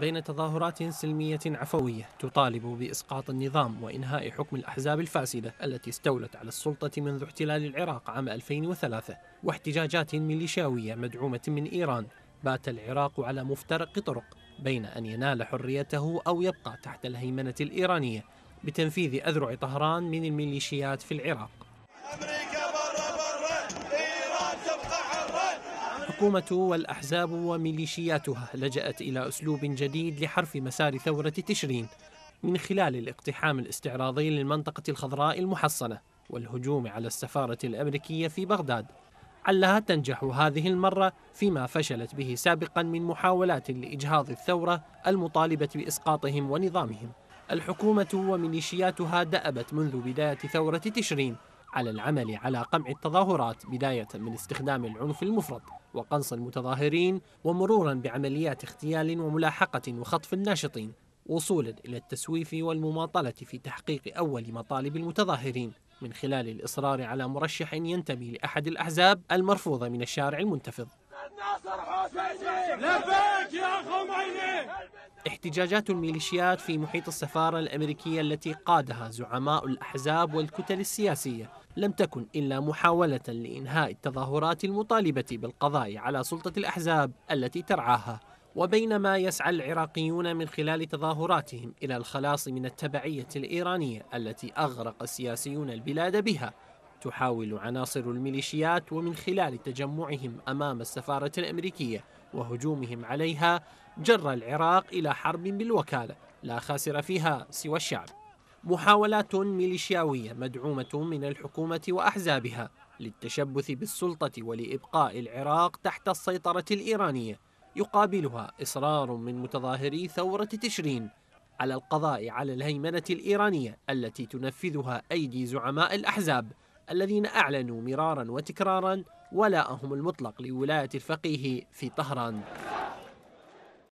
بين تظاهرات سلمية عفوية تطالب بإسقاط النظام وإنهاء حكم الأحزاب الفاسدة التي استولت على السلطة منذ احتلال العراق عام 2003 واحتجاجات ميليشياوية مدعومة من إيران بات العراق على مفترق طرق بين أن ينال حريته أو يبقى تحت الهيمنة الإيرانية بتنفيذ أذرع طهران من الميليشيات في العراق الحكومة والأحزاب وميليشياتها لجأت إلى أسلوب جديد لحرف مسار ثورة تشرين من خلال الاقتحام الاستعراضي للمنطقة الخضراء المحصنة والهجوم على السفارة الأمريكية في بغداد علها تنجح هذه المرة فيما فشلت به سابقا من محاولات لإجهاض الثورة المطالبة بإسقاطهم ونظامهم الحكومة وميليشياتها دأبت منذ بداية ثورة تشرين على العمل على قمع التظاهرات بداية من استخدام العنف المفرط وقنص المتظاهرين ومرورا بعمليات اغتيال وملاحقة وخطف الناشطين وصولا إلى التسويف والمماطلة في تحقيق أول مطالب المتظاهرين من خلال الإصرار على مرشح ينتمي لأحد الأحزاب المرفوضة من الشارع المنتفض لبيك يا أخو احتجاجات الميليشيات في محيط السفارة الأمريكية التي قادها زعماء الأحزاب والكتل السياسية لم تكن إلا محاولة لإنهاء التظاهرات المطالبة بالقضاء على سلطة الأحزاب التي ترعاها وبينما يسعى العراقيون من خلال تظاهراتهم إلى الخلاص من التبعية الإيرانية التي أغرق السياسيون البلاد بها تحاول عناصر الميليشيات ومن خلال تجمعهم امام السفاره الامريكيه وهجومهم عليها جر العراق الى حرب بالوكاله لا خاسر فيها سوى الشعب. محاولات ميليشياويه مدعومه من الحكومه واحزابها للتشبث بالسلطه ولابقاء العراق تحت السيطره الايرانيه يقابلها اصرار من متظاهري ثوره تشرين على القضاء على الهيمنه الايرانيه التي تنفذها ايدي زعماء الاحزاب الذين أعلنوا مرارا وتكرارا ولاءهم المطلق لولاية الفقيه في طهران